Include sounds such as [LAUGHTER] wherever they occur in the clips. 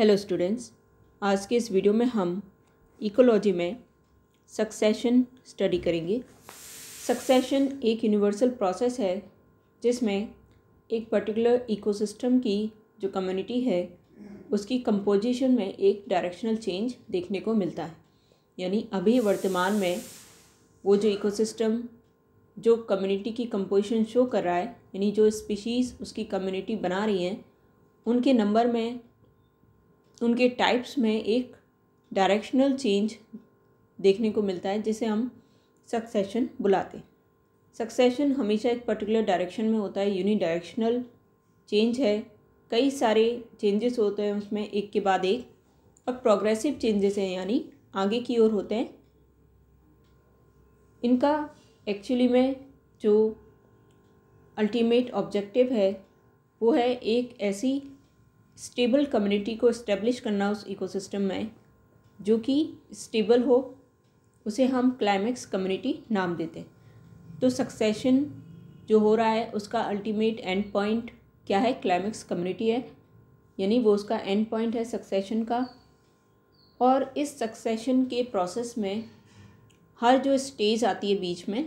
hello students आज के इस वीडियो में हम इकोलॉजी में सक्सेशन स्टडी करेंगे सक्सेशन एक यूनिवर्सल प्रोसेस है जिसमें एक पर्टिकुलर इकोसिस्टम की जो कम्युनिटी है उसकी कंपोजिशन में एक डायरेक्शनल चेंज देखने को मिलता है यानी अभी वर्तमान में वो जो इकोसिस्टम जो कम्युनिटी की कंपोजिशन शो कर रहा है यानी जो स्पीशीज़ उसकी कम्युनिटी बना रही हैं उनके नंबर में उनके टाइप्स में एक डायरेक्शनल चेंज देखने को मिलता है जिसे हम सक्सेशन बुलाते हैं सक्सेशन हमेशा एक पर्टिकुलर डायरेक्शन में होता है यूनि डायरेक्शनल चेंज है कई सारे चेंजेस होते हैं उसमें एक के बाद एक और प्रोग्रेसिव चेंजेस हैं यानी आगे की ओर होते हैं इनका एक्चुअली में जो अल्टीमेट ऑब्जेक्टिव है वो है एक ऐसी स्टेबल कम्युनिटी को इस्टेब्लिश करना उस इकोसिस्टम में जो कि स्टेबल हो उसे हम क्लाइमैक्स कम्युनिटी नाम देते हैं तो सक्सेशन जो हो रहा है उसका अल्टीमेट एंड पॉइंट क्या है क्लाइमैक्स कम्युनिटी है यानी वो उसका एंड पॉइंट है सक्सेशन का और इस सक्सेशन के प्रोसेस में हर जो स्टेज आती है बीच में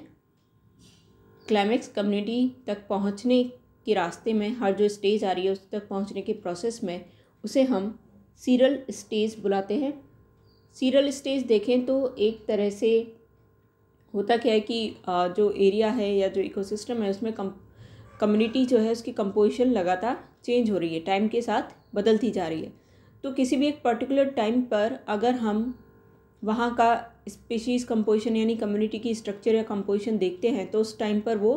क्लाइमैक्स कम्युनिटी तक पहुंचने के रास्ते में हर जो स्टेज आ रही है उस तक पहुंचने के प्रोसेस में उसे हम सीरल स्टेज बुलाते हैं सीरल स्टेज देखें तो एक तरह से होता क्या है कि जो एरिया है या जो इकोसिस्टम है उसमें कम कम्युनिटी जो है उसकी कंपोजिशन लगातार चेंज हो रही है टाइम के साथ बदलती जा रही है तो किसी भी एक पर्टिकुलर टाइम पर अगर हम वहाँ का स्पीशीज़ कंपोजिशन यानी कम्युनिटी की स्ट्रक्चर या कंपोजिशन देखते हैं तो उस टाइम पर वो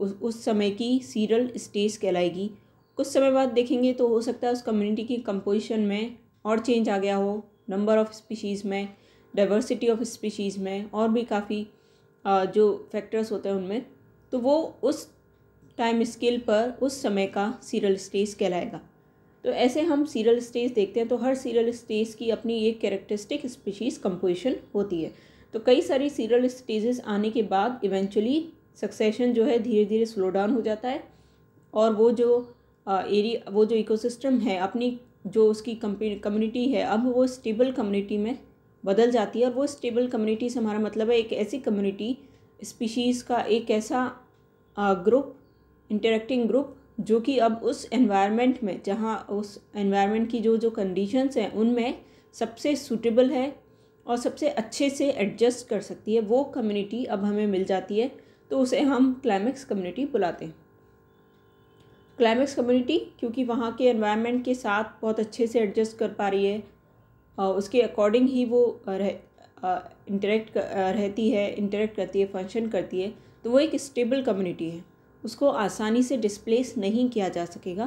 उस उस समय की सीरियल स्टेज कहलाएगी कुछ समय बाद देखेंगे तो हो सकता है उस कम्युनिटी की कंपोजिशन में और चेंज आ गया हो नंबर ऑफ़ स्पीशीज़ में डाइवर्सिटी ऑफ स्पीशीज़ में और भी काफ़ी जो फैक्टर्स होते हैं उनमें तो वो उस टाइम स्केल पर उस समय का सीरियल स्टेज कहलाएगा तो ऐसे हम सीरियल स्टेज देखते हैं तो हर सीरियल स्टेज की अपनी एक कैरेक्टरिस्टिक स्पीशीज़ कंपोजिशन होती है तो कई सारी सीरियल स्टेजेस आने के बाद इवेंचुअली सक्सेशन जो है धीरे धीरे स्लो डाउन हो जाता है और वो जो एरिया वो जो इकोसिस्टम है अपनी जो उसकी कम्युनिटी है अब वो स्टेबल कम्युनिटी में बदल जाती है और वो स्टेबल कम्युनिटी से हमारा मतलब है एक ऐसी कम्युनिटी स्पीशीज़ का एक ऐसा ग्रुप इंटरेक्टिंग ग्रुप जो कि अब उस एनवायरनमेंट में जहाँ उस एनवायरनमेंट की जो जो कंडीशंस हैं उनमें सबसे सूटेबल है और सबसे अच्छे से एडजस्ट कर सकती है वो कम्युनिटी अब हमें मिल जाती है तो उसे हम क्लाइमेक्स कम्युनिटी बुलाते हैं क्लाइमैक्स कम्युनिटी क्योंकि वहाँ के एनवायरनमेंट के साथ बहुत अच्छे से एडजस्ट कर पा रही है और उसके अकॉर्डिंग ही वो रह इंटरेक्ट रहती है इंटरेक्ट करती है फंक्शन करती है तो वो एक स्टेबल कम्युनिटी है उसको आसानी से डिस्प्लेस नहीं किया जा सकेगा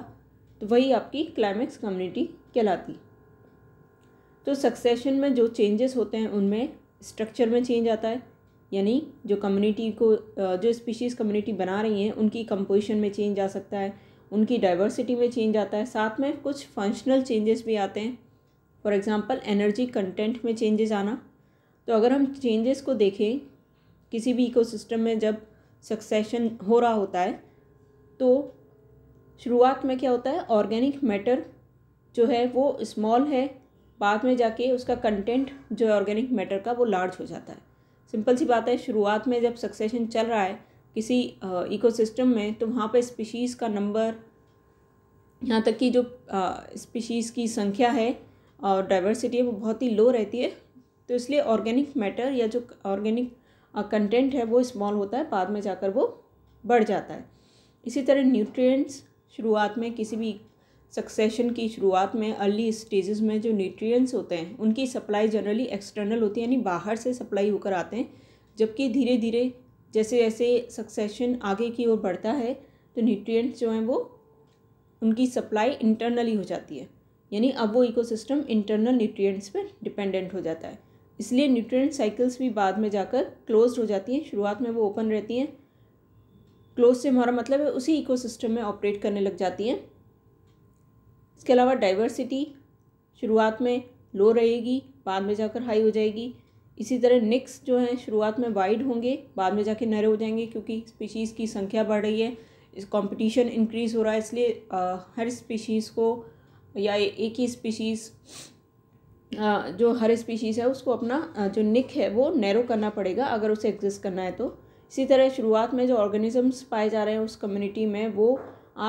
तो वही आपकी क्लाइमैक्स कम्युनिटी कहलाती तो सक्सेशन में जो चेंजेस होते हैं उनमें स्ट्रक्चर में चेंज आता है यानी जो कम्युनिटी को जो स्पीशीज़ कम्युनिटी बना रही हैं उनकी कंपोजिशन में चेंज आ सकता है उनकी डाइवर्सिटी में चेंज आता है साथ में कुछ फंक्शनल चेंजेस भी आते हैं फॉर एग्ज़ाम्पल एनर्जी कंटेंट में चेंजेस आना तो अगर हम चेंजेस को देखें किसी भी इकोसिस्टम में जब सक्सेशन हो रहा होता है तो शुरुआत में क्या होता है ऑर्गेनिक मैटर जो है वो स्मॉल है बाद में जाके उसका कंटेंट जो है ऑर्गेनिक मैटर का वो लार्ज हो जाता है सिंपल सी बात है शुरुआत में जब सक्सेशन चल रहा है किसी इकोसिस्टम में तो वहाँ पर स्पीशीज़ का नंबर यहाँ तक कि जो स्पीशीज़ की संख्या है और डाइवर्सिटी है वो बहुत ही लो रहती है तो इसलिए ऑर्गेनिक मैटर या जो ऑर्गेनिक कंटेंट है वो स्मॉल होता है बाद में जाकर वो बढ़ जाता है इसी तरह न्यूट्रिएंट्स शुरुआत में किसी भी सक्सेशन की शुरुआत में अर्ली स्टेजेस में जो न्यूट्रिएंट्स होते हैं उनकी सप्लाई जनरली एक्सटर्नल होती है यानी बाहर से सप्लाई होकर आते हैं जबकि धीरे धीरे जैसे जैसे सक्सेशन आगे की ओर बढ़ता है तो न्यूट्रिएंट्स जो हैं वो उनकी सप्लाई इंटरनली हो जाती है यानी अब वो इकोसिस्टम इंटरनल न्यूट्रिएंट्स पर डिपेंडेंट हो जाता है इसलिए न्यूट्रिएंट साइकिल्स भी बाद में जाकर क्लोज हो जाती हैं शुरुआत में वो ओपन रहती हैं क्लोज से हमारा मतलब है उसी इकोसिस्टम में ऑपरेट करने लग जाती हैं इसके अलावा डाइवर्सिटी शुरुआत में लो रहेगी बाद में जाकर हाई हो जाएगी इसी तरह निक्स जो हैं शुरुआत में वाइड होंगे बाद में जाके नरे हो जाएंगे क्योंकि स्पीशीज़ की संख्या बढ़ रही है इस कंपटीशन इंक्रीज़ हो रहा है इसलिए आ, हर स्पीशीज़ को या एक ही स्पीशीज़ जो हर स्पीशीज़ है उसको अपना जो निक है वो नैरो करना पड़ेगा अगर उसे एग्जिस्ट करना है तो इसी तरह शुरुआत में जो ऑर्गेनिजम्स पाए जा रहे हैं उस कम्युनिटी में वो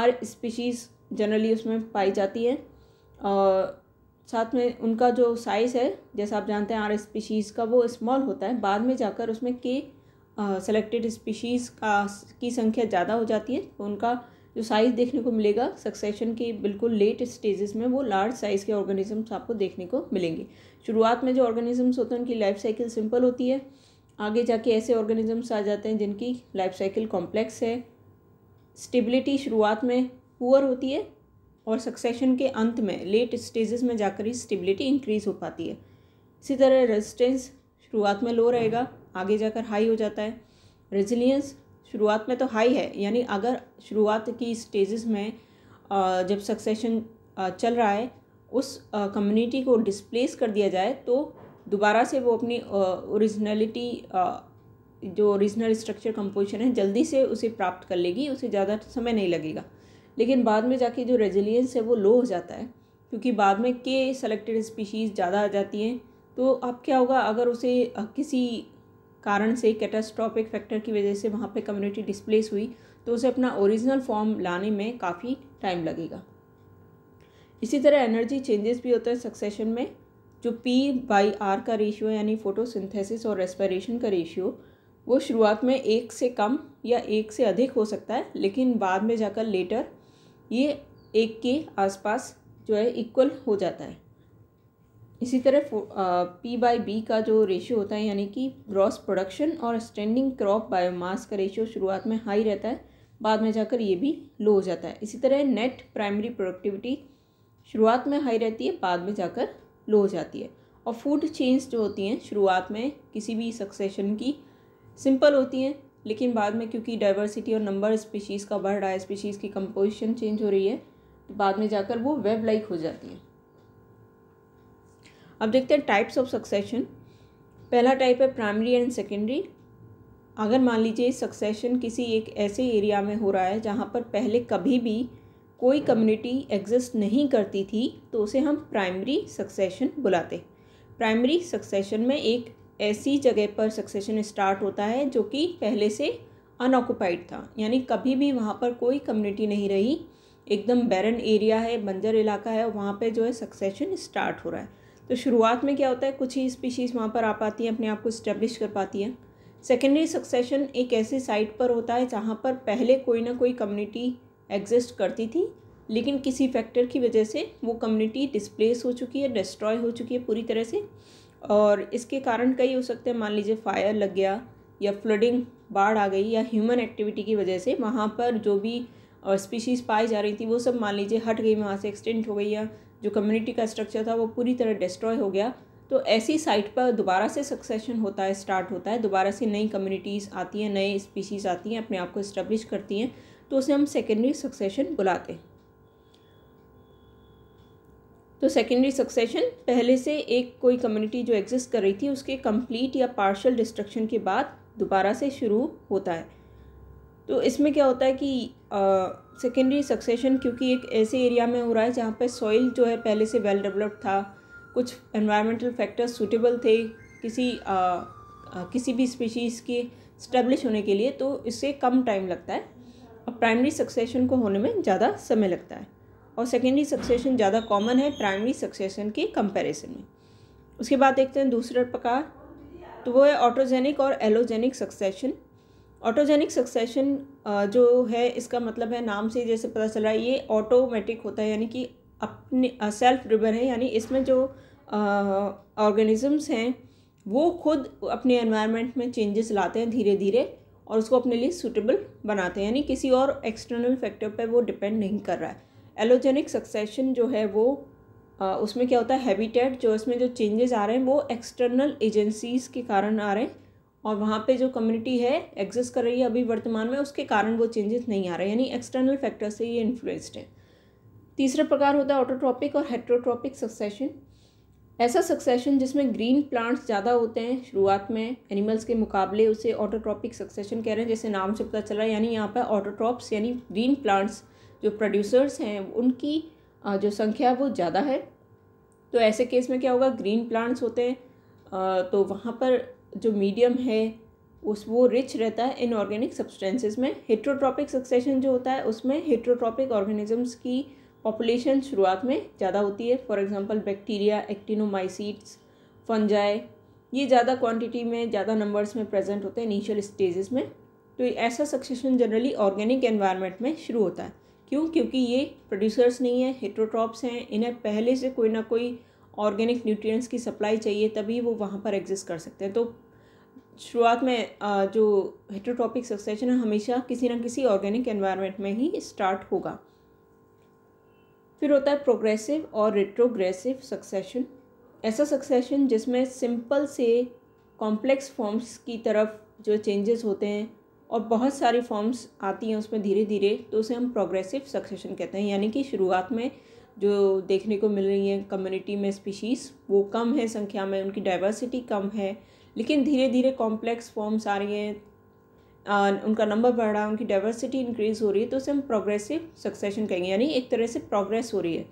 आर स्पीशीज़ जनरली उसमें पाई जाती है और साथ में उनका जो साइज़ है जैसा आप जानते हैं आर स्पीशीज़ का वो स्मॉल होता है बाद में जाकर उसमें के सेलेक्टेड स्पीशीज़ का की संख्या ज़्यादा हो जाती है तो उनका जो साइज़ देखने को मिलेगा सक्सेशन के बिल्कुल लेट स्टेजेस में वो लार्ज साइज़ के ऑर्गेनिजम्स आपको देखने को मिलेंगे शुरुआत में जो ऑर्गेनिजम्स होते हैं उनकी लाइफ साइकिल सिंपल होती है आगे जाके ऐसे ऑर्गेनिजम्स आ जाते हैं जिनकी लाइफ साइकिल कॉम्प्लेक्स है स्टेबिलिटी शुरुआत में पुअर होती है और सक्सेशन के अंत में लेट स्टेजेस में जाकर ही स्टेबिलिटी इंक्रीज़ हो पाती है इसी तरह रेजिस्टेंस शुरुआत में लो रहेगा आगे जाकर हाई हो जाता है रेजिलियंस शुरुआत में तो हाई है यानी अगर शुरुआत की स्टेजेस में जब सक्सेशन चल रहा है उस कम्युनिटी को डिस्प्लेस कर दिया जाए तो दोबारा से वो अपनी ओरिजिनलिटी जो ओरिजिनल स्ट्रक्चर कंपोजिशन है जल्दी से उसे प्राप्त कर लेगी उसे ज़्यादा समय नहीं लगेगा लेकिन बाद में जाके जो रेजिलियंस है वो लो हो जाता है क्योंकि बाद में के सेलेक्टेड स्पीशीज़ ज़्यादा आ जाती हैं तो अब क्या होगा अगर उसे किसी कारण से कैटास्ट्रॉपिक फैक्टर की वजह से वहाँ पे कम्युनिटी डिस्प्लेस हुई तो उसे अपना ओरिजिनल फॉर्म लाने में काफ़ी टाइम लगेगा इसी तरह एनर्जी चेंजेस भी होते हैं सक्सेशन में जो पी बाई आर का रेशियो यानी फोटोसिंथेसिस और रेस्पिरेशन का रेशियो वो शुरुआत में एक से कम या एक से अधिक हो सकता है लेकिन बाद में जाकर लेटर ये एक के आसपास जो है इक्वल हो जाता है इसी तरह पी बाई बी का जो रेशियो होता है यानी कि ग्रॉस प्रोडक्शन और स्टैंडिंग क्रॉप बायोमास का रेशियो शुरुआत में हाई रहता है बाद में जाकर ये भी लो हो जाता है इसी तरह नेट प्राइमरी प्रोडक्टिविटी शुरुआत में हाई रहती है बाद में जाकर लो हो जाती है और फूड चेंज जो होती हैं शुरुआत में किसी भी सक्सेशन की सिंपल होती हैं लेकिन बाद में क्योंकि डाइवर्सिटी और नंबर स्पीशीज़ का बढ़ रहा है स्पीशीज़ की कंपोजिशन चेंज हो रही है तो बाद में जाकर वो वेब लाइक हो जाती है अब देखते हैं टाइप्स ऑफ सक्सेशन पहला टाइप है प्राइमरी एंड सेकेंडरी अगर मान लीजिए सक्सेशन किसी एक ऐसे एरिया में हो रहा है जहाँ पर पहले कभी भी कोई कम्युनिटी एग्जिस्ट नहीं करती थी तो उसे हम प्राइमरी सक्सेशन बुलाते प्राइमरी सक्सेशन में एक ऐसी जगह पर सक्सेशन स्टार्ट होता है जो कि पहले से अनऑक्युपाइड था यानी कभी भी वहाँ पर कोई कम्युनिटी नहीं रही एकदम बैरन एरिया है बंजर इलाका है वहाँ पे जो है सक्सेशन स्टार्ट हो रहा है तो शुरुआत में क्या होता है कुछ ही स्पीशीज़ वहाँ पर आ पाती हैं अपने आप को इस्टेब्लिश कर पाती हैं सेकेंडरी सक्सेशन एक ऐसे साइट पर होता है जहाँ पर पहले कोई ना कोई कम्युनिटी एग्जिस्ट करती थी लेकिन किसी फैक्टर की वजह से वो कम्युनिटी डिस्प्लेस हो चुकी है डिस्ट्रॉय हो चुकी है पूरी तरह से और इसके कारण कई हो सकते हैं मान लीजिए फायर लग गया या फ्लडिंग बाढ़ आ गई या ह्यूमन एक्टिविटी की वजह से वहाँ पर जो भी स्पीशीज़ पाई जा रही थी वो सब मान लीजिए हट गई वहाँ से एक्सटेंट हो गई या जो कम्युनिटी का स्ट्रक्चर था वो पूरी तरह डिस्ट्रॉय हो गया तो ऐसी साइट पर दोबारा से सक्सेशन होता है स्टार्ट होता है दोबारा से नई कम्युनिटीज़ आती हैं नए स्पीशीज़ आती हैं अपने आप को इस्टेब्लिश करती हैं तो उसे हम सेकेंडरी सक्सेशन बुलाते हैं तो सेकेंडरी सक्सेशन पहले से एक कोई कम्युनिटी जो एग्जिस्ट कर रही थी उसके कंप्लीट या पार्शल डिस्ट्रक्शन के बाद दोबारा से शुरू होता है तो इसमें क्या होता है कि सेकेंडरी सक्सेशन क्योंकि एक ऐसे एरिया में हो रहा है जहाँ पर सॉइल जो है पहले से वेल डेवलप्ड था कुछ एनवायरमेंटल फैक्टर्स सूटेबल थे किसी आ, आ, किसी भी स्पीशीज़ के स्टेब्लिश होने के लिए तो इससे कम टाइम लगता है और प्राइमरी सक्सेशन को होने में ज़्यादा समय लगता है और सेकेंडरी सक्सेशन ज़्यादा कॉमन है प्राइमरी सक्सेशन के कंपैरिजन में उसके बाद देखते हैं दूसरा प्रकार तो वो है ऑटोजेनिक और एलोजेनिक सक्सेशन ऑटोजेनिक सक्सेशन जो है इसका मतलब है नाम से जैसे पता चला है ये ऑटोमेटिक होता है यानी कि अपने सेल्फ रिबन है यानी इसमें जो ऑर्गेनिजम्स हैं वो खुद अपने एनवायरनमेंट में चेंजेस लाते हैं धीरे धीरे और उसको अपने लिए सूटेबल बनाते हैं यानी किसी और एक्सटर्नल फैक्टर पर वो डिपेंड नहीं कर रहा है एलोजेनिक सक्सेशन जो है वो आ, उसमें क्या होता है हैबिटेट जो इसमें जो चेंजेस आ रहे हैं वो एक्सटर्नल एजेंसीज़ के कारण आ रहे हैं और वहाँ पे जो कम्युनिटी है एग्जिस्ट कर रही है अभी वर्तमान में उसके कारण वो चेंजेस नहीं आ रहे यानी एक्सटर्नल फैक्टर से ये इन्फ्लुएंस्ड है तीसरा प्रकार होता है ऑटोट्रॉपिक और हेट्रोट्रॉपिक सक्सेशन ऐसा सक्सेशन जिसमें ग्रीन प्लांट्स ज़्यादा होते हैं शुरुआत में एनिमल्स के मुकाबले उसे ऑटोट्रॉपिक सक्सेशन कह रहे हैं जैसे नाम से पता चला यानी यहाँ पर ऑटोट्रॉप्स यानी ग्रीन प्लांट्स जो प्रोड्यूसर्स हैं उनकी जो संख्या वो ज़्यादा है तो ऐसे केस में क्या होगा ग्रीन प्लांट्स होते हैं तो वहाँ पर जो मीडियम है उस वो रिच रहता है इनऑर्गेनिक सब्सटेंसेस में हेट्रोट्रॉपिक सक्सेशन जो होता है उसमें हेट्रोट्रॉपिक ऑर्गेनिजम्स की पॉपुलेशन शुरुआत में ज़्यादा होती है for example bacteria actinomycetes fungi ये ज़्यादा क्वांटिटी में ज़्यादा नंबर्स में प्रेजेंट होते हैं इनिशियल स्टेजेस में तो ऐसा सक्सेशन जनरली ऑर्गेनिक एनवायरनमेंट में शुरू होता है क्यों क्योंकि ये प्रोड्यूसर्स नहीं है हेट्रोट्रॉप्स हैं इन्हें पहले से कोई ना कोई ऑर्गेनिक न्यूट्रिएंट्स की सप्लाई चाहिए तभी वो वहाँ पर एग्जिस्ट कर सकते हैं तो शुरुआत में जो हेट्रोट्रॉपिक सक्सेशन है हमेशा किसी ना किसी ऑर्गेनिक एनवायरनमेंट में ही स्टार्ट होगा फिर होता है प्रोग्रेसिव और रिट्रोग्रेसिव सक्सेशन ऐसा सक्सेशन जिसमें सिंपल से कॉम्प्लेक्स फॉर्म्स की तरफ जो चेंजेस होते हैं और बहुत सारी फॉर्म्स आती हैं उसमें धीरे धीरे तो उसे हम प्रोग्रेसिव सक्सेशन कहते हैं यानी कि शुरुआत में जो देखने को मिल रही हैं कम्युनिटी में स्पीशीज़ वो कम है संख्या में उनकी डाइवर्सिटी कम है लेकिन धीरे धीरे कॉम्प्लेक्स फॉर्म्स आ रही हैं उनका नंबर बढ़ रहा है उनकी डाइवर्सिटी इंक्रीज़ हो रही है तो उसे हम प्रोग्रेसिव सक्सेशन कहेंगे यानी एक तरह से प्रोग्रेस हो रही है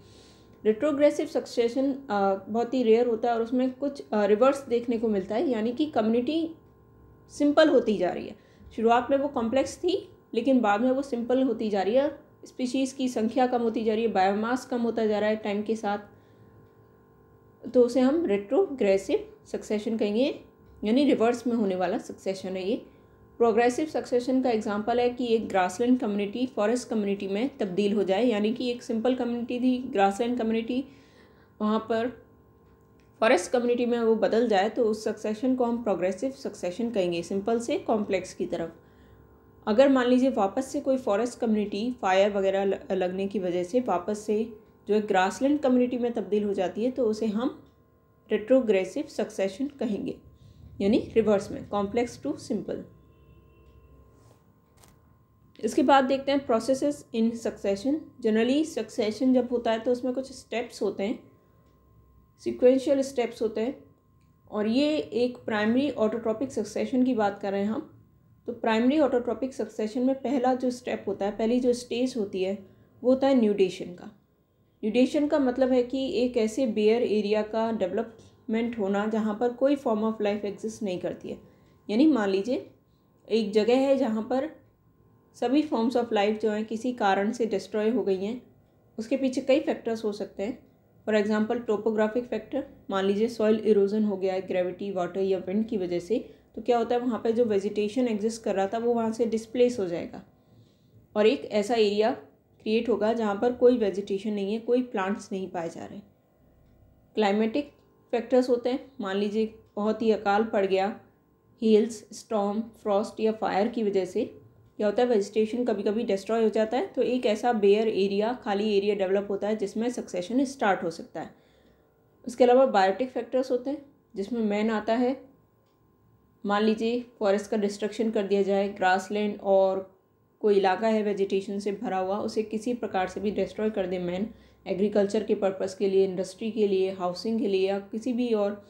रिट्रोग्रेसिव सक्सेशन बहुत ही रेयर होता है और उसमें कुछ रिवर्स देखने को मिलता है यानी कि कम्युनिटी सिंपल होती जा रही है शुरुआत में वो कॉम्प्लेक्स थी लेकिन बाद में वो सिंपल होती जा रही है स्पीशीज़ की संख्या कम होती जा रही है बायोमास कम होता जा रहा है टाइम के साथ तो उसे हम रेट्रोग्रेसिव सक्सेशन कहेंगे यानी रिवर्स में होने वाला सक्सेशन है ये प्रोग्रेसिव सक्सेशन का एग्जाम्पल है कि एक ग्रासलैंड कम्युनिटी फॉरेस्ट कम्युनिटी में तब्दील हो जाए यानी कि एक सिंपल कम्युनिटी थी ग्रासलैंड कम्युनिटी वहाँ पर फॉरेस्ट कम्युनिटी में वो बदल जाए तो उस सक्सेशन को हम प्रोग्रेसिव सक्सेशन कहेंगे सिंपल से कॉम्प्लेक्स की तरफ अगर मान लीजिए वापस से कोई फॉरेस्ट कम्युनिटी फायर वगैरह लगने की वजह से वापस से जो एक ग्रासलैंड कम्युनिटी में तब्दील हो जाती है तो उसे हम रेट्रोग्रेसिव सक्सेशन कहेंगे यानी रिवर्स में कॉम्प्लेक्स टू सिंपल इसके बाद देखते हैं processes in succession generally succession जब होता है तो उसमें कुछ स्टेप्स होते हैं सिक्वेंशियल स्टेप्स होते हैं और ये एक प्राइमरी ऑटोट्रॉपिक सक्सेशन की बात कर रहे हैं हम तो प्राइमरी ऑटोट्रॉपिक सक्सेशन में पहला जो स्टेप होता है पहली जो स्टेज होती है वो होता है न्यूडेशन का न्यूडेशन का मतलब है कि एक ऐसे बेयर एरिया का डेवलपमेंट होना जहाँ पर कोई फॉर्म ऑफ लाइफ एग्जिस्ट नहीं करती है यानी मान लीजिए एक जगह है जहाँ पर सभी फॉर्म्स ऑफ लाइफ जो हैं किसी कारण से डिस्ट्रॉय हो गई हैं उसके पीछे कई फैक्टर्स हो सकते हैं फॉर एग्ज़ाम्पल टोपोग्राफिक फैक्टर मान लीजिए सॉइल इरोजन हो गया है ग्रेविटी वाटर या विंड की वजह से तो क्या होता है वहाँ पे जो वेजिटेशन एग्जिस्ट कर रहा था वो वहाँ से डिस्प्लेस हो जाएगा और एक ऐसा एरिया क्रिएट होगा जहाँ पर कोई वेजिटेशन नहीं है कोई प्लांट्स नहीं पाए जा रहे क्लाइमेटिक फैक्टर्स होते हैं मान लीजिए बहुत ही अकाल पड़ गया हील्स स्टॉम फ्रॉस्ट या फायर की वजह से क्या होता है वेजिटेशन कभी कभी डिस्ट्रॉय हो जाता है तो एक ऐसा बेयर एरिया खाली एरिया डेवलप होता है जिसमें सक्सेशन स्टार्ट हो सकता है उसके अलावा बायोटिक फैक्टर्स होते हैं जिसमें मैन आता है मान लीजिए फॉरेस्ट का डिस्ट्रक्शन कर दिया जाए ग्रास और कोई इलाका है वेजिटेशन से भरा हुआ उसे किसी प्रकार से भी डिस्ट्रॉय कर दे मैन एग्रीकल्चर के पर्पज़ के लिए इंडस्ट्री के लिए हाउसिंग के लिए या किसी भी और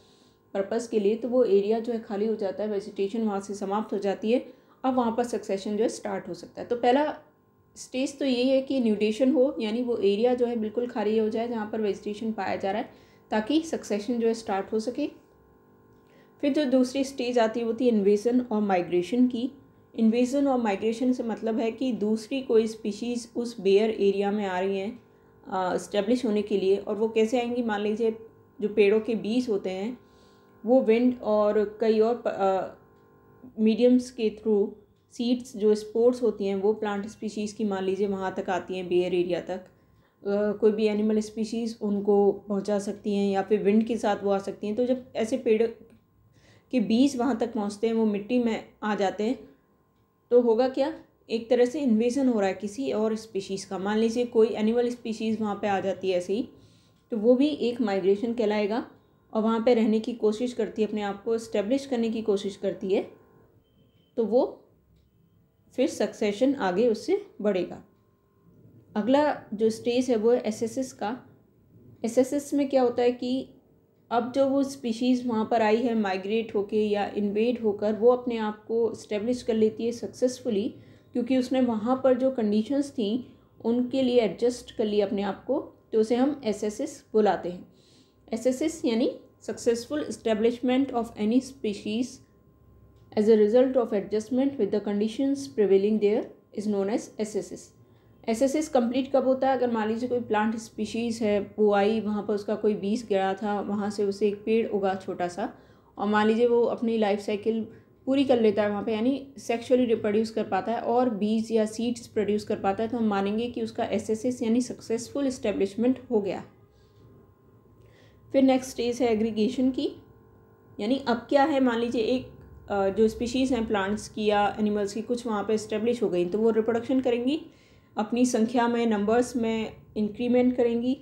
पर्पज़ के लिए तो वो एरिया जो है खाली हो जाता है वेजिटेशन वहाँ से समाप्त हो जाती है अब वहाँ पर सक्सेशन जो है स्टार्ट हो सकता है तो पहला स्टेज तो ये है कि न्यूडेशन हो यानी वो एरिया जो है बिल्कुल खाली हो जाए जहाँ पर वेजिटेशन पाया जा रहा है ताकि सक्सेशन जो है स्टार्ट हो सके फिर जो दूसरी स्टेज आती है वो थी इन्वेजन और माइग्रेशन की इन्वेजन और माइग्रेशन से मतलब है कि दूसरी कोई स्पीशीज़ उस बेयर एरिया में आ रही हैं इस्टेब्लिश होने के लिए और वो कैसे आएंगी मान लीजिए जो पेड़ों के बीज होते हैं वो विंड और कई और मीडियम्स के थ्रू सीड्स जो स्पोर्ट्स होती हैं वो प्लांट स्पीशीज़ की मान लीजिए वहाँ तक आती हैं बेयर एरिया तक Uh, कोई भी एनिमल स्पीशीज़ उनको पहुंचा सकती हैं या फिर विंड के साथ वो आ सकती हैं तो जब ऐसे पेड़ के बीज वहाँ तक पहुँचते हैं वो मिट्टी में आ जाते हैं तो होगा क्या एक तरह से इन्वेजन हो रहा है किसी और स्पीशीज़ का मान लीजिए कोई एनिमल स्पीशीज़ वहाँ पे आ जाती है ऐसे ही तो वो भी एक माइग्रेशन कहलाएगा और वहाँ पर रहने की कोशिश करती है अपने आप को इस्टेब्लिश करने की कोशिश करती है तो वो फिर सक्सेशन आगे उससे बढ़ेगा अगला जो स्टेज है वो है एस का एस में क्या होता है कि अब जो वो स्पीशीज़ वहाँ पर आई है माइग्रेट होके या इन्वेड होकर वो अपने आप को इस्टेब्लिश कर लेती है सक्सेसफुली क्योंकि उसने वहाँ पर जो कंडीशंस थी उनके लिए एडजस्ट कर लिया अपने आप को तो उसे हम एस बुलाते हैं एस यानी successful establishment of any species as a result of adjustment with the conditions prevailing there is known as S S complete कब होता है अगर मान लीजिए कोई प्लांट स्पीशीज़ है बुआई वहाँ पर उसका कोई बीज गिरा था वहाँ से उसे एक पेड़ उगा छोटा सा और मान लीजिए वो अपनी लाइफ साइकिल पूरी कर लेता है वहाँ पे यानी सेक्सुअली रिप्रोड्यूस कर पाता है और बीज या सीड्स प्रोड्यूस कर पाता है तो हम मानेंगे कि उसका एस यानी सक्सेसफुल इस्टेब्लिशमेंट हो गया फिर नेक्स्ट स्टेज है एग्रीगेशन की यानी अब क्या है मान लीजिए एक जो स्पीशीज़ हैं प्लांट्स की या एनिमल्स की कुछ वहाँ पे इस्टेब्लिश हो गई तो वो रिप्रोडक्शन करेंगी अपनी संख्या में नंबर्स में इंक्रीमेंट करेंगी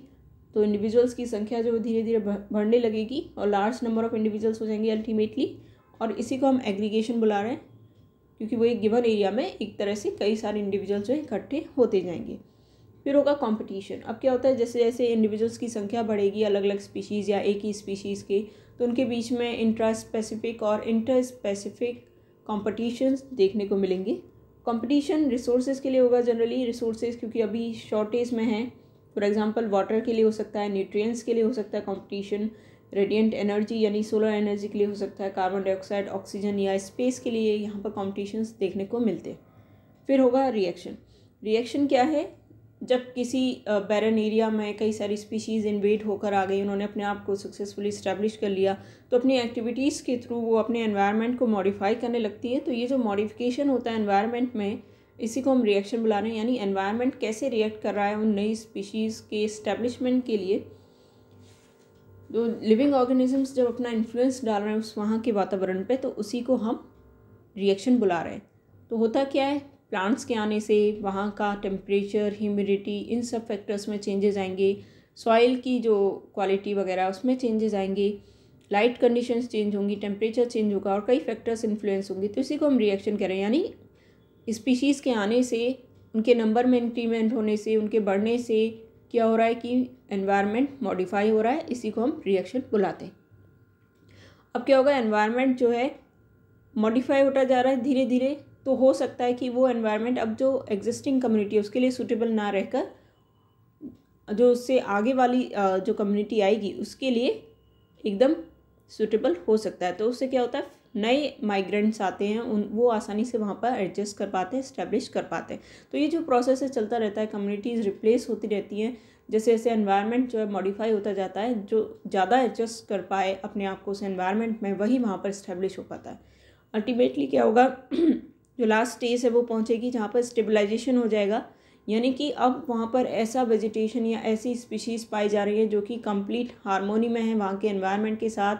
तो इंडिविजुअल्स की संख्या जो धीरे धीरे बढ़ने लगेगी और लार्ज नंबर ऑफ इंडिविजुअल्स हो जाएंगे अल्टीमेटली और इसी को हम एग्रीगेशन बुला रहे हैं क्योंकि वो एक गिवन एरिया में एक तरह से कई सारे इंडिविजुअल्स जो इकट्ठे होते जाएंगे फिर होगा कंपटीशन अब क्या होता है जैसे जैसे इंडिविजुअल्स की संख्या बढ़ेगी अलग अलग स्पीशीज़ या एक ही स्पीशीज़ के तो उनके बीच में इंट्रा स्पेसिफिक और इंटर स्पेसिफिक कॉम्पटिशन देखने को मिलेंगे कॉम्पटिशन रिसोर्सेज के लिए होगा जनरली रिसोर्सेज क्योंकि अभी शॉर्टेज में है फॉर एग्जांपल वाटर के लिए हो सकता है न्यूट्रिएंट्स के लिए हो सकता है कॉम्पटिशन रेडियंट एनर्जी यानी सोलर एनर्जी के लिए हो सकता है कार्बन डाइऑक्साइड ऑक्सीजन या स्पेस के लिए यहाँ पर कॉम्पिटिशन्स देखने को मिलते हैं फिर होगा रिएक्शन रिएक्शन क्या है जब किसी बैरन एरिया में कई सारी स्पीशीज़ इन्वेट होकर आ गई उन्होंने अपने आप को सक्सेसफुली इस्टेब्लिश कर लिया तो अपनी एक्टिविटीज़ के थ्रू वो अपने एनवायरनमेंट को मॉडिफाई करने लगती है तो ये जो मॉडिफिकेशन होता है एनवायरनमेंट में इसी को हम रिएक्शन बुला रहे हैं यानी एनवायरनमेंट कैसे रिएक्ट कर रहा है उन नई स्पीशीज़ के इस्टेब्लिशमेंट के लिए जो लिविंग ऑर्गेनिजम्स जब अपना इन्फ्लुएंस डाल रहे हैं उस वहाँ के वातावरण पर तो उसी को हम रिएक्शन बुला रहे हैं तो होता क्या है प्लांट्स के आने से वहाँ का टेम्परेचर ह्यूमिडिटी इन सब फैक्टर्स में चेंजेस आएंगे सॉइल की जो क्वालिटी वगैरह उसमें चेंजेस आएंगे लाइट कंडीशंस चेंज होंगी टेम्परेचर चेंज होगा और कई फैक्टर्स इन्फ्लुएंस होंगे तो इसी को हम रिएक्शन कह रहे हैं यानी स्पीशीज़ के आने से उनके नंबर में इंक्रीमेंट होने से उनके बढ़ने से क्या हो रहा है कि एनवायरनमेंट मॉडिफाई हो रहा है इसी को हम रिएक्शन बुलाते हैं अब क्या होगा एनवायरनमेंट जो है मॉडिफाई होता जा रहा है धीरे धीरे तो हो सकता है कि वो एनवायरनमेंट अब जो एग्जिस्टिंग कम्युनिटी है उसके लिए सूटेबल ना रहकर जो उससे आगे वाली जो कम्युनिटी आएगी उसके लिए एकदम सूटेबल हो सकता है तो उससे क्या होता है नए माइग्रेंट्स आते हैं उन वो आसानी से वहाँ पर एडजस्ट कर पाते हैं इस्टेब्लिश कर पाते हैं तो ये जो प्रोसेस है चलता रहता है कम्युनिटीज़ रिप्लेस होती रहती हैं जैसे जैसे एनवायरनमेंट जो है मॉडिफाई होता जाता है जो ज़्यादा एडजस्ट कर पाए अपने आप को उस एनवायरनमेंट में वही वहाँ पर इस्टेब्लिश हो पाता है अल्टीमेटली क्या होगा जो लास्ट स्टेज है वो पहुँचेगी जहाँ पर स्टेबलाइजेशन हो जाएगा यानी कि अब वहाँ पर ऐसा वेजिटेशन या ऐसी स्पीशीज़ पाई जा रही है जो कि कंप्लीट हारमोनी में है वहाँ के एनवायरनमेंट के साथ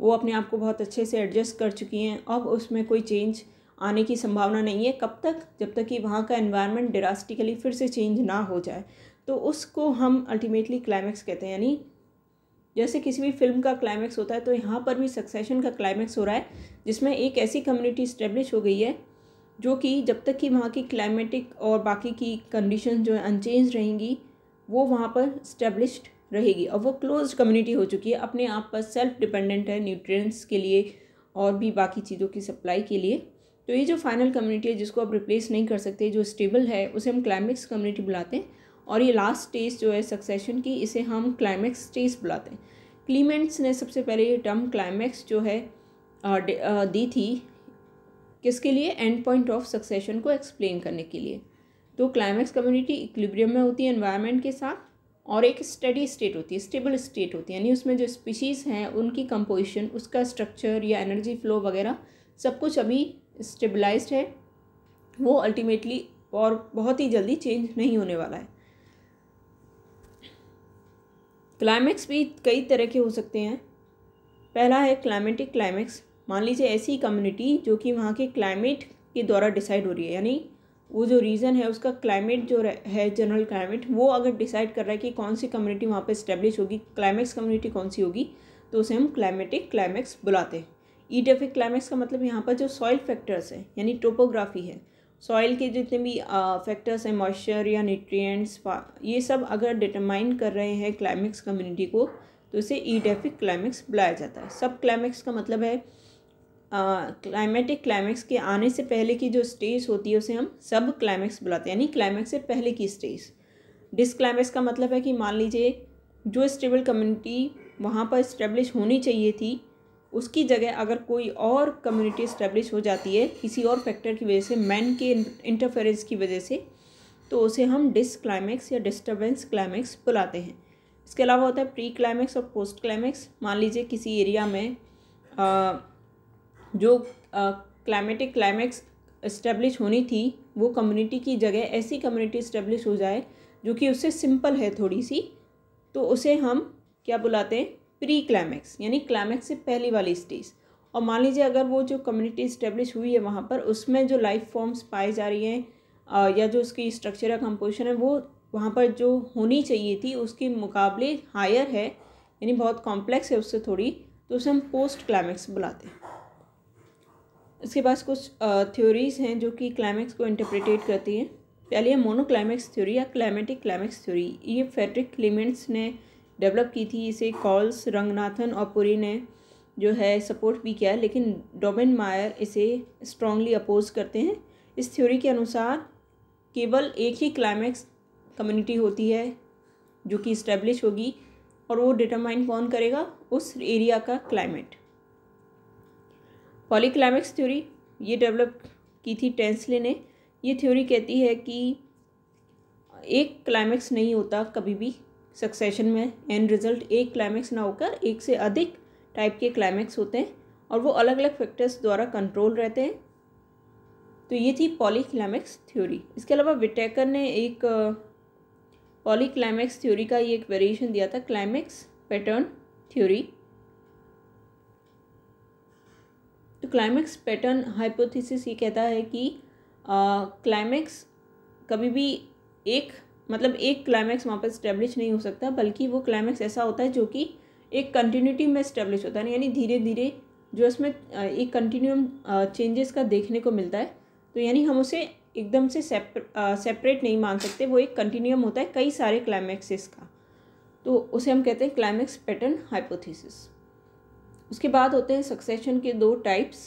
वो अपने आप को बहुत अच्छे से एडजस्ट कर चुकी हैं अब उसमें कोई चेंज आने की संभावना नहीं है कब तक जब तक कि वहाँ का एनवायरनमेंट डरास्टिकली फिर से चेंज ना हो जाए तो उसको हम अल्टीमेटली क्लाइमैक्स कहते हैं यानी जैसे किसी भी फिल्म का क्लाइमैक्स होता है तो यहाँ पर भी सक्सेशन का क्लाइमैक्स हो रहा है जिसमें एक ऐसी कम्युनिटी इस्टेब्लिश हो गई है जो कि जब तक कि वहाँ की क्लाइमेटिक और बाकी की कंडीशन जो है अनचेंज रहेंगी वो वहाँ पर स्टेब्लिश्ड रहेगी और वो क्लोज कम्युनिटी हो चुकी है अपने आप पर सेल्फ डिपेंडेंट है न्यूट्रिएंट्स के लिए और भी बाकी चीज़ों की सप्लाई के लिए तो ये जो फाइनल कम्युनिटी है जिसको आप रिप्लेस नहीं कर सकते जो स्टेबल है उसे हम क्लाइमेक्स कम्युनिटी बुलाते हैं और ये लास्ट स्टेज जो है सक्सेशन की इसे हम क्लाइमेक्स स्टेज बुलाते हैं क्लीमेंट्स ने सबसे पहले ये टर्म क्लाइमेक्स जो है दी थी किसके लिए एंड पॉइंट ऑफ सक्सेशन को एक्सप्लेन करने के लिए तो क्लाइमैक्स कम्युनिटी इक्लिब्रियम में होती है एनवायरनमेंट के साथ और एक स्टडी स्टेट होती है स्टेबल स्टेट होती है यानी उसमें जो स्पीशीज़ हैं उनकी कंपोजिशन उसका स्ट्रक्चर या एनर्जी फ्लो वगैरह सब कुछ अभी स्टेबलाइज है वो अल्टीमेटली और बहुत ही जल्दी चेंज नहीं होने वाला है क्लाइमैक्स भी कई तरह के हो सकते हैं पहला है क्लाइमेटिक क्लाइमैक्स मान लीजिए ऐसी कम्युनिटी जो कि वहाँ के क्लाइमेट के द्वारा डिसाइड हो रही है यानी वो जो रीज़न है उसका क्लाइमेट जो है जनरल क्लाइमेट वो अगर डिसाइड कर रहा है कि कौन सी कम्युनिटी वहाँ पे इस्टेब्लिश होगी क्लाइमेक्स कम्युनिटी कौन सी होगी तो उसे हम क्लाइमेटिक क्लाइमैक्स बुलाते हैं डेफिक क्लाइमैक्स का मतलब यहाँ पर जो सॉइल फैक्टर्स है यानी टोपोग्राफी है सॉइल के जितने भी फैक्टर्स हैं मॉइस्चर या न्यूट्रिएंट्स ये सब अगर डिटरमाइन कर रहे हैं क्लाइमेक्स कम्युनिटी को तो इसे ईडेफिक क्लाइमेक्स बुलाया जाता है सब क्लाइमैक्स का मतलब है क्लाइमेटिक क्लाइमैक्स के आने से पहले की जो स्टेज होती है उसे हम सब क्लाइमैक्स बुलाते हैं यानी क्लाइमैक्स से पहले की स्टेज डिसक्लाइमेक्स का मतलब है कि मान लीजिए जो स्टेबल कम्युनिटी वहाँ पर इस्टेब्लिश होनी चाहिए थी उसकी जगह अगर कोई और कम्युनिटी इस्टेब्लिश हो जाती है किसी और फैक्टर की वजह से मैन के इंटरफेरेंस की वजह से तो उसे हम डिस क्लाइमैक्स या डिस्टर्बेंस क्लाइमैक्स बुलाते हैं इसके अलावा होता है प्री क्लाइमैक्स और पोस्ट क्लाइमैक्स मान लीजिए किसी एरिया में आ, जो क्लाइमेटिक क्लाइमैक्स इस्टेब्लिश होनी थी वो कम्युनिटी की जगह ऐसी कम्युनिटी इस्टेब्लिश हो जाए जो कि उससे सिंपल है थोड़ी सी तो उसे हम क्या बुलाते हैं प्री क्लाइमैक्स यानी क्लाइमैक्स से पहली वाली स्टेज और मान लीजिए अगर वो जो कम्युनिटी इस्टेब्लिश हुई है वहाँ पर उसमें जो लाइफ फॉर्म्स पाए जा रही हैं या जो उसकी स्ट्रक्चर या कंपोजिशन है वो वहाँ पर जो होनी चाहिए थी उसके मुकाबले हायर है यानी बहुत कॉम्प्लेक्स है उससे थोड़ी तो उसे हम पोस्ट क्लाइमैक्स बुलाते हैं इसके पास कुछ थ्योरीज़ हैं जो कि क्लाइमैक्स को इंटरप्रिटेट करती हैं पहली है मोनोक्लाइमैक्स थ्योरी या क्लाइमेटिक क्लाइमैक्स थ्योरी ये फेडरिक क्लीमेंट्स ने डेवलप की थी इसे कॉल्स रंगनाथन और पुरी ने जो है सपोर्ट भी किया लेकिन डोमिन मायर इसे स्ट्रांगली अपोज करते हैं इस थ्योरी के अनुसार केवल एक ही क्लाइमैक्स कम्युनिटी होती है जो कि इस्टेब्लिश होगी और वो डिटरमाइन कौन करेगा उस एरिया का क्लाइमेट पॉलीक्लाइमेक्स थ्योरी ये डेवलप की थी टेंसले ने ये थ्योरी कहती है कि एक क्लाइमेक्स नहीं होता कभी भी सक्सेशन में एंड रिजल्ट एक क्लाइमेक्स ना होकर एक से अधिक टाइप के क्लाइमेक्स होते हैं और वो अलग अलग फैक्टर्स द्वारा कंट्रोल रहते हैं तो ये थी पॉलीक्लाइमेक्स थ्योरी इसके अलावा विटेकर ने एक पॉलीक्लाइमेक्स थ्योरी का ये एक वेरिएशन दिया था क्लाइमेक्स पैटर्न थ्योरी तो क्लाइमैक्स पैटर्न हाइपोथेसिस ये कहता है कि क्लाइमैक्स कभी भी एक मतलब एक क्लाइमैक्स वहाँ पर स्टैब्लिश नहीं हो सकता बल्कि वो क्लाइमैक्स ऐसा होता है जो कि एक कंटिन्यूटी में स्टैब्लिश होता है यानी धीरे धीरे जो इसमें एक कंटिन्यूम चेंजेस का देखने को मिलता है तो यानी हम उसे एकदम से सेपरेट नहीं मान सकते वो एक कंटिन्यूम होता है कई सारे क्लाइमैक्सेस का तो उसे हम कहते हैं क्लाइमैक्स पैटर्न हाइपोथेसिस उसके बाद होते हैं सक्सेशन के दो टाइप्स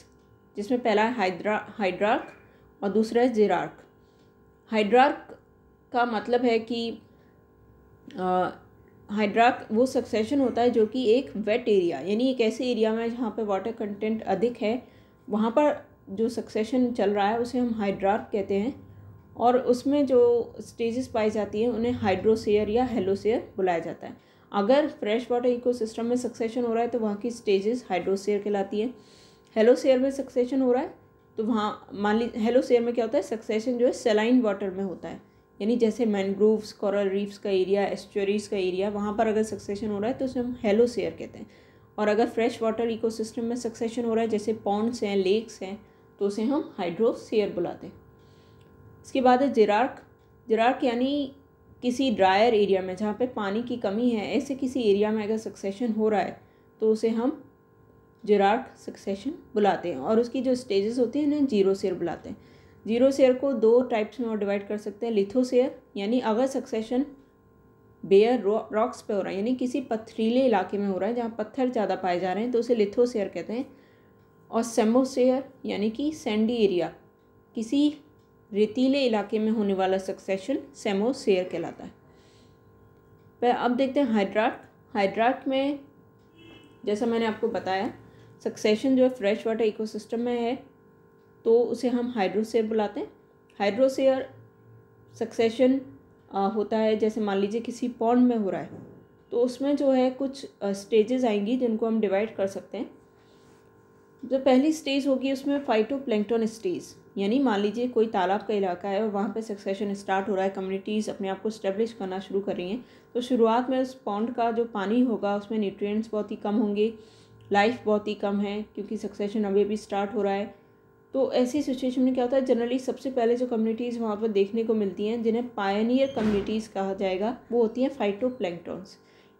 जिसमें पहला है हाइड्रा हाइड्रार्क और दूसरा है जेरार्क हाइड्रार्क का मतलब है कि हाइड्रार्क वो सक्सेशन होता है जो कि एक वेट एरिया यानी एक ऐसे एरिया में जहाँ पर वाटर कंटेंट अधिक है वहाँ पर जो सक्सेशन चल रहा है उसे हम हाइड्रार्क कहते हैं और उसमें जो स्टेजेस पाई जाती हैं उन्हें हाइड्रोसेयर या हेलोसेयर बुलाया जाता है अगर फ्रेश वाटर इको में सक्सेशन हो रहा है तो वहाँ की स्टेजेस हाइड्रोसेयर कहलाती है हेलोसेयर में सक्सेशन हो रहा है तो वहाँ मान ली हेलोसेयर में क्या होता है सक्सेशन जो है सेलाइन वाटर में होता है यानी जैसे मैनग्रोव्स कॉरल रीफ्स का एरिया एस्चुरीज का एरिया वहाँ पर अगर सक्सेशन हो रहा है तो उसे हम हेलोसेयर कहते हैं और अगर फ्रेश वाटर इको में सक्सेशन हो रहा है जैसे पॉन्ड्स हैं लेक्स हैं तो उसे हम हाइड्रोसेयर बुलाते हैं इसके बाद है जिरार्क जिरार्क यानी किसी ड्रायर एरिया में जहाँ पे पानी की कमी है ऐसे किसी एरिया में अगर सक्सेशन हो रहा है तो उसे हम जिराट सक्सेशन बुलाते हैं और उसकी जो स्टेजेस होती हैं ना जीरो सेयर बुलाते हैं जीरो सेयर को दो टाइप्स में और डिवाइड कर सकते हैं लिथोसेयर यानी अगर सक्सेशन बेयर रॉक्स पे हो रहा है यानी किसी पथरीले इलाके में हो रहा है जहाँ पत्थर ज़्यादा पाए जा रहे हैं तो उसे लिथोसेयर कहते हैं और सेमोसेयर यानी कि सैंडी एरिया किसी रेतीले इलाके में होने वाला सक्सेशन सेमोसेयर कहलाता है पर अब देखते हैं हाइड्राट हाइड्राट में जैसा मैंने आपको बताया सक्सेशन जो है फ्रेश वाटर इकोसिस्टम में है तो उसे हम हाइड्रोसेयर बुलाते हैं हाइड्रोसेयर सक्सेशन होता है जैसे मान लीजिए किसी पॉन्ड में हो रहा है तो उसमें जो है कुछ स्टेजेस आएंगी जिनको हम डिवाइड कर सकते हैं जो पहली स्टेज होगी उसमें फाइटो स्टेज यानी मान लीजिए कोई तालाब का इलाका है और वहाँ पे सक्सेशन स्टार्ट हो रहा है कम्युनिटीज़ अपने आप को स्टेब्लिश करना शुरू कर रही हैं तो शुरुआत में उस पॉन्ड का जो पानी होगा उसमें न्यूट्रिएंट्स बहुत ही कम होंगे लाइफ बहुत ही कम है क्योंकि सक्सेशन अभी अभी स्टार्ट हो रहा है तो ऐसी सिचुएशन में क्या होता है जनरली सबसे पहले जो कम्युनिटीज़ वहाँ पर देखने को मिलती हैं जिन्हें पायनियर कम्युनिटीज़ कहा जाएगा वो होती हैं फाइटो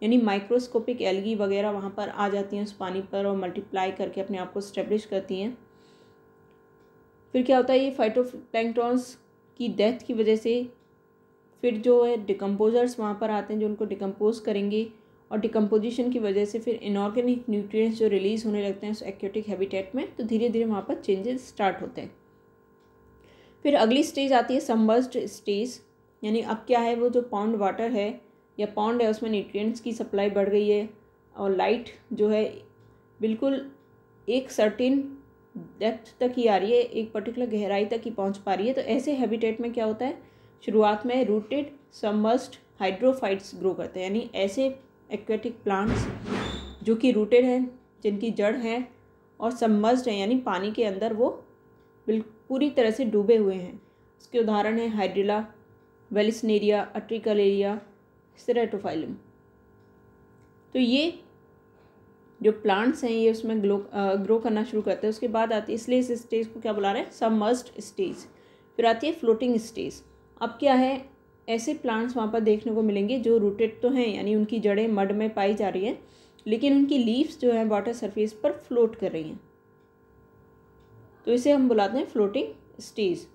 यानी माइक्रोस्कोपिक एलगी वगैरह वहाँ पर आ जाती हैं उस पानी पर और मल्टीप्लाई करके अपने आप को स्टेब्लिश करती हैं फिर क्या होता है ये फाइटोप्लैंक्टॉन्स की डेथ की वजह से फिर जो है डिकम्पोजर्स वहाँ पर आते हैं जो उनको डिकम्पोज करेंगे और डिकम्पोजिशन की वजह से फिर इनऑर्गेनिक न्यूट्रिएंट्स जो रिलीज़ होने लगते हैं उस एक्टिक हैबिटेट में तो धीरे धीरे वहाँ पर चेंजेस स्टार्ट होते हैं फिर अगली स्टेज आती है सम्बर्स्ड स्टेज यानी अब क्या है वो जो पाउंड वाटर है या पाउंड है उसमें न्यूट्रिएंट्स की सप्लाई बढ़ गई है और लाइट जो है बिल्कुल एक सर्टिन डेप्थ तक ही आ रही है एक पर्टिकुलर गहराई तक ही पहुंच पा रही है तो ऐसे हैबिटेट में क्या होता है शुरुआत में रूटेड समस्ट हाइड्रोफाइट्स ग्रो करते हैं यानी ऐसे एक्वेटिक प्लांट्स जो कि रूटेड हैं जिनकी जड़ हैं और सम्मर्स्ड हैं यानी पानी के अंदर वो पूरी तरह से डूबे हुए हैं इसके उदाहरण हैं हाइड्रिला वेलिसनेरिया अट्रिकलेरिया स्टेरेटोफाइलम तो ये जो प्लांट्स हैं ये उसमें ग्लो ग्रो करना शुरू करते हैं उसके बाद आती है इसलिए इस स्टेज को क्या बुला रहे हैं समर्स्ड स्टेज फिर आती है फ्लोटिंग स्टेज अब क्या है ऐसे प्लांट्स वहाँ पर देखने को मिलेंगे जो रूटेड तो हैं यानी उनकी जड़ें मड में पाई जा रही हैं लेकिन उनकी लीव्स जो हैं वाटर सरफेस पर फ्लोट कर रही हैं तो इसे हम बुलाते हैं फ्लोटिंग स्टेज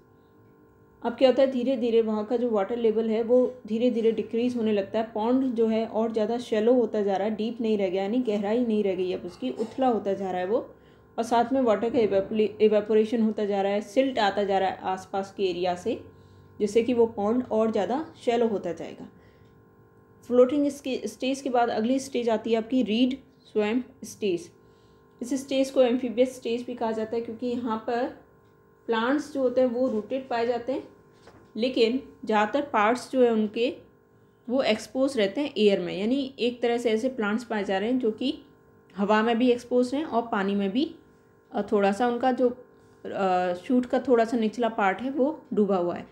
अब क्या होता है धीरे धीरे वहाँ का जो वाटर लेवल है वो धीरे धीरे डिक्रीज़ होने लगता है पौंड जो है और ज़्यादा शेलो होता जा रहा है डीप नहीं रह गया यानी गहराई नहीं रह गई अब उसकी उथला होता जा रहा है वो और साथ में वाटर का एवेपोरेशन होता जा रहा है सिल्ट आता जा रहा है आसपास के एरिया से जिससे कि वो पौंड और ज़्यादा शेलो होता जाएगा फ्लोटिंग स्टेज के बाद अगली स्टेज आती है आपकी रीड स्वयं स्टेज इस स्टेज को एम्फीबियस स्टेज भी कहा जाता है क्योंकि यहाँ पर प्लांट्स जो होते हैं वो रूटेड पाए जाते हैं लेकिन ज़्यादातर पार्ट्स जो है उनके वो एक्सपोज रहते हैं एयर में यानी एक तरह से ऐसे प्लांट्स पाए जा रहे हैं जो कि हवा में भी एक्सपोज हैं और पानी में भी थोड़ा सा उनका जो शूट का थोड़ा सा निचला पार्ट है वो डूबा हुआ है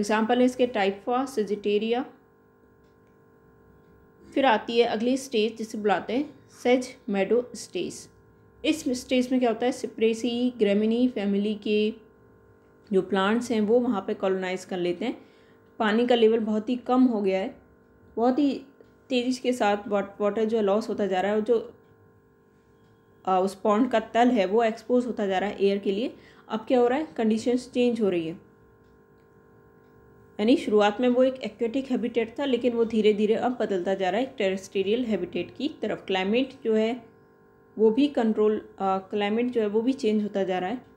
एग्जाम्पल है इसके टाइफा सेजिटेरिया फिर आती है अगली स्टेज जिसे बुलाते हैं सेज मेडो स्टेज इस स्टेज में क्या होता है सिप्रेसी ग्रेमिनी फैमिली के जो प्लांट्स हैं वो वहाँ पे कॉलोनाइज़ कर लेते हैं पानी का लेवल बहुत ही कम हो गया है बहुत ही तेज़ी के साथ वाटर जो लॉस होता जा रहा है और जो आ, उस पॉन्ड का तल है वो एक्सपोज होता जा रहा है एयर के लिए अब क्या हो रहा है कंडीशंस चेंज हो रही है यानी शुरुआत में वो एक एक्वेटिक हैबिटेट था लेकिन वो धीरे धीरे अब बदलता जा रहा है टेरेस्टेरियल हैबिटेट की तरफ क्लाइमेट जो है वो भी कंट्रोल क्लाइमेट जो है वो भी चेंज होता जा रहा है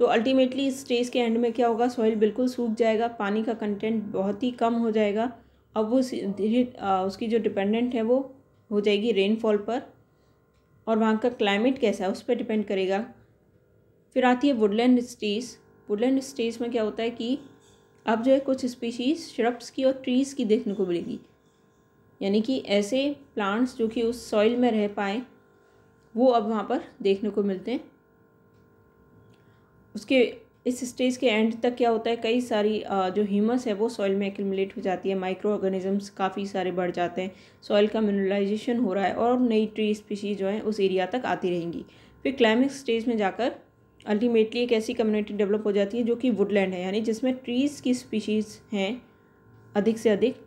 तो अल्टीमेटली इस स्टेज के एंड में क्या होगा सॉइल बिल्कुल सूख जाएगा पानी का कंटेंट बहुत ही कम हो जाएगा अब वो धीरे उसकी जो डिपेंडेंट है वो हो जाएगी रेनफॉल पर और वहाँ का क्लाइमेट कैसा है उस पर डिपेंड करेगा फिर आती है वुडलैंड स्टेज वुडलैंड स्टेज में क्या होता है कि अब जो है कुछ स्पीशीज़ श्रब्स की और ट्रीज़ की देखने को मिलेगी यानी कि ऐसे प्लांट्स जो कि उस सॉइल में रह पाए वो अब वहाँ पर देखने को मिलते हैं उसके इस स्टेज के एंड तक क्या होता है कई सारी जो ह्यूमस है वो सॉइल में एक्यूमुलेट हो जाती है माइक्रो ऑर्गेनिजम्स काफ़ी सारे बढ़ जाते हैं सॉइल का मिनरलाइजेशन हो रहा है और नई ट्री स्पीशीज़ जो हैं उस एरिया तक आती रहेंगी फिर क्लाइमेक्स स्टेज में जाकर अल्टीमेटली एक ऐसी कम्युनिटी डेवलप हो जाती है जो कि वुडलैंड है यानी जिसमें ट्रीज़ की स्पीशीज़ हैं अधिक से अधिक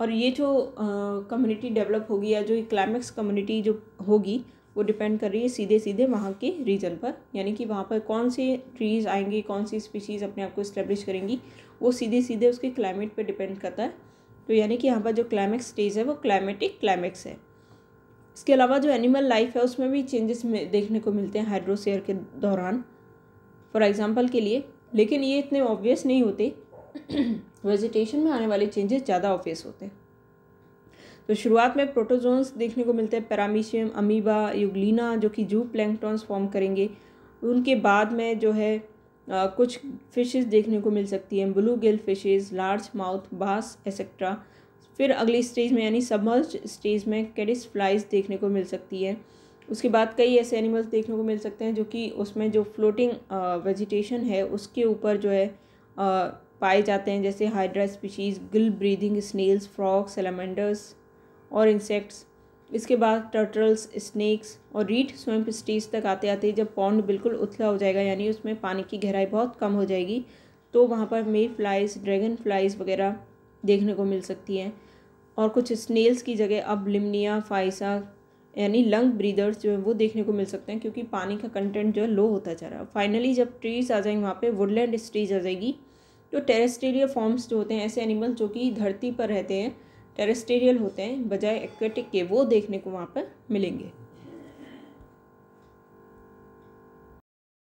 और ये जो कम्युनिटी डेवलप होगी या जो क्लाइमेक्स कम्युनिटी जो होगी वो डिपेंड कर रही है सीधे सीधे वहाँ के रीजन पर यानी कि वहाँ पर कौन से ट्रीज़ आएंगे कौन सी स्पीशीज़ अपने आप को इस्टेब्लिश करेंगी वो सीधे सीधे उसके क्लाइमेट पर डिपेंड करता है तो यानी कि यहाँ पर जो क्लाइमेक्स स्टेज है वो क्लाइमेटिक क्लाइमेक्स है इसके अलावा जो एनिमल लाइफ है उसमें भी चेंजेस देखने को मिलते हैं हाइड्रोसेयर के दौरान फॉर एग्ज़ाम्पल के लिए लेकिन ये इतने ऑब्वियस नहीं होते वेजिटेशन [COUGHS] में आने वाले चेंजेस ज़्यादा ऑब्वियस होते हैं तो शुरुआत में प्रोटोजोन्स देखने को मिलते हैं पैरामीशियम अमीबा युगलिना जो कि जू प्लैंकटॉन्स फॉर्म करेंगे उनके बाद में जो है आ, कुछ फिशेस देखने को मिल सकती हैं blue gill fishes large mouth bass etcetera फिर अगली स्टेज में यानी सबमर्ज स्टेज में कैडिस फ्लाइज देखने को मिल सकती है उसके बाद कई ऐसे एनिमल्स देखने को मिल सकते हैं जो कि उसमें जो फ्लोटिंग वेजिटेशन है उसके ऊपर जो है आ, पाए जाते हैं जैसे hydra species gill breathing snails frogs salamanders और इंसेक्ट्स इसके बाद टर्टल्स स्नैक्स और रीट स्वयं स्टीज तक आते आते जब पौंड बिल्कुल उथला हो जाएगा यानी उसमें पानी की गहराई बहुत कम हो जाएगी तो वहाँ पर मे फ्लाइज ड्रैगन फ्लाइज वगैरह देखने को मिल सकती हैं और कुछ स्नेल्स की जगह अब लिमनिया फाइसा यानी लंग ब्रीदर्स जो है वो देखने को मिल सकते हैं क्योंकि पानी का कंटेंट जो है लो होता जा रहा है फाइनली जब ट्रीज आ जाएंगे वहाँ पे वुडलैंड स्ट्रीज़ आ जाएगी तो टेरेस्ट्रेलिया फॉर्म्स जो होते हैं ऐसे एनिमल्स जो कि धरती पर रहते हैं टेरेस्टेरियल होते हैं बजाय एक्वेटिक के वो देखने को वहाँ पर मिलेंगे